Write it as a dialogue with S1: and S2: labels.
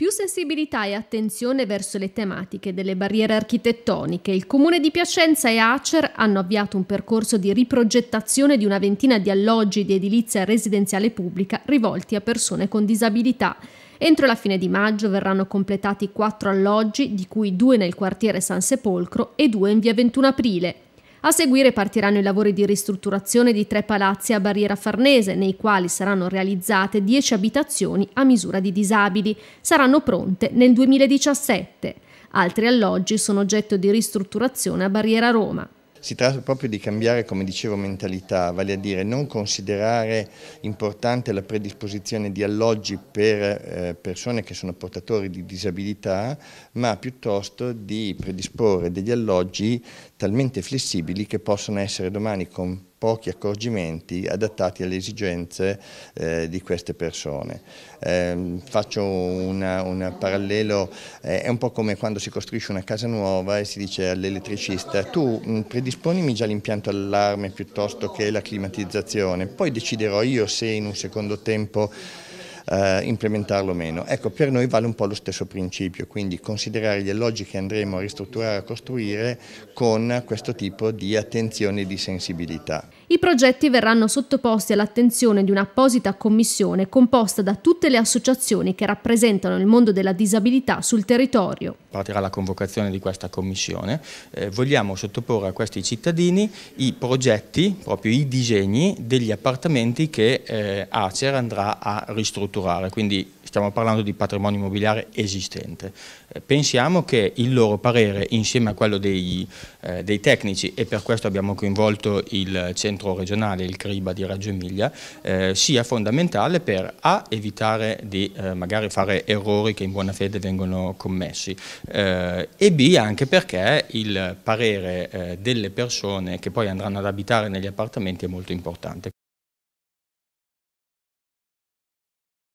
S1: Più sensibilità e attenzione verso le tematiche delle barriere architettoniche, il Comune di Piacenza e Acer hanno avviato un percorso di riprogettazione di una ventina di alloggi di edilizia residenziale pubblica rivolti a persone con disabilità. Entro la fine di maggio verranno completati quattro alloggi, di cui due nel quartiere San Sepolcro e due in via 21 aprile. A seguire partiranno i lavori di ristrutturazione di tre palazzi a Barriera Farnese, nei quali saranno realizzate 10 abitazioni a misura di disabili. Saranno pronte nel 2017. Altri alloggi sono oggetto di ristrutturazione a Barriera Roma.
S2: Si tratta proprio di cambiare, come dicevo, mentalità, vale a dire non considerare importante la predisposizione di alloggi per eh, persone che sono portatori di disabilità, ma piuttosto di predisporre degli alloggi talmente flessibili che possono essere domani con pochi accorgimenti adattati alle esigenze eh, di queste persone. Eh, faccio una, un parallelo, eh, è un po' come quando si costruisce una casa nuova e si dice all'elettricista tu mh, mm, predisponimi già l'impianto allarme piuttosto che la climatizzazione, poi deciderò io se in un secondo tempo eh, implementarlo o meno. Ecco, per noi vale un po' lo stesso principio, quindi considerare gli alloggi che andremo a ristrutturare, e a costruire con questo tipo di attenzione e di sensibilità.
S1: I progetti verranno sottoposti all'attenzione di un'apposita commissione composta da tutte le associazioni che rappresentano il mondo della disabilità sul territorio.
S3: Partirà la convocazione di questa commissione. Eh, vogliamo sottoporre a questi cittadini i progetti, proprio i disegni degli appartamenti che eh, Acer andrà a ristrutturare ristrutturare, quindi stiamo parlando di patrimonio immobiliare esistente. Eh, pensiamo che il loro parere insieme a quello dei, eh, dei tecnici e per questo abbiamo coinvolto il centro regionale, il CRIBA di Reggio Emilia, eh, sia fondamentale per a, evitare di eh, magari fare errori che in buona fede vengono commessi eh, e b, anche perché il parere
S1: eh, delle persone che poi andranno ad abitare negli appartamenti è molto importante.